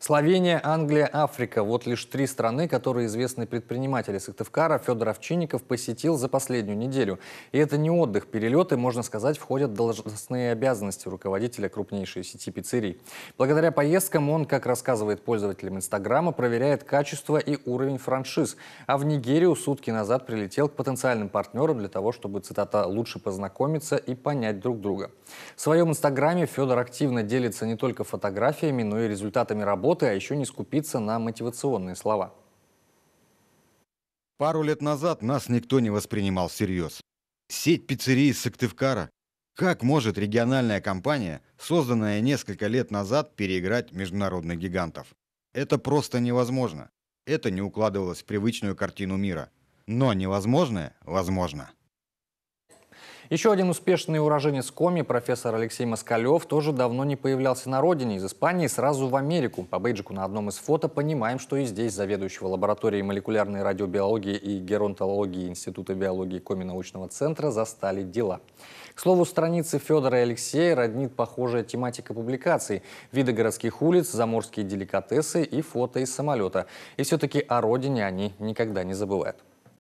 Словения, Англия, Африка – вот лишь три страны, которые известный предприниматель Сыктывкара Федор Овчинников посетил за последнюю неделю. И это не отдых, перелеты, можно сказать, входят в должностные обязанности руководителя крупнейшей сети пиццерий. Благодаря поездкам он, как рассказывает пользователям Инстаграма, проверяет качество и уровень франшиз. А в Нигерию сутки назад прилетел к потенциальным партнерам для того, чтобы, цитата, «лучше познакомиться и понять друг друга». В своем Инстаграме Федор активно делится не только фотографиями, но и результатами работы работы, а еще не скупиться на мотивационные слова. Пару лет назад нас никто не воспринимал всерьез. Сеть пиццерии Сыктывкара. Как может региональная компания, созданная несколько лет назад, переиграть международных гигантов? Это просто невозможно. Это не укладывалось в привычную картину мира. Но невозможное возможно. Еще один успешный уроженец Коми, профессор Алексей Москалев, тоже давно не появлялся на родине. Из Испании сразу в Америку. По бейджику на одном из фото понимаем, что и здесь заведующего лабораторией молекулярной радиобиологии и геронтологии Института биологии Коми научного центра застали дела. К слову, страницы Федора и Алексея роднит похожая тематика публикаций. Виды городских улиц, заморские деликатесы и фото из самолета. И все-таки о родине они никогда не забывают.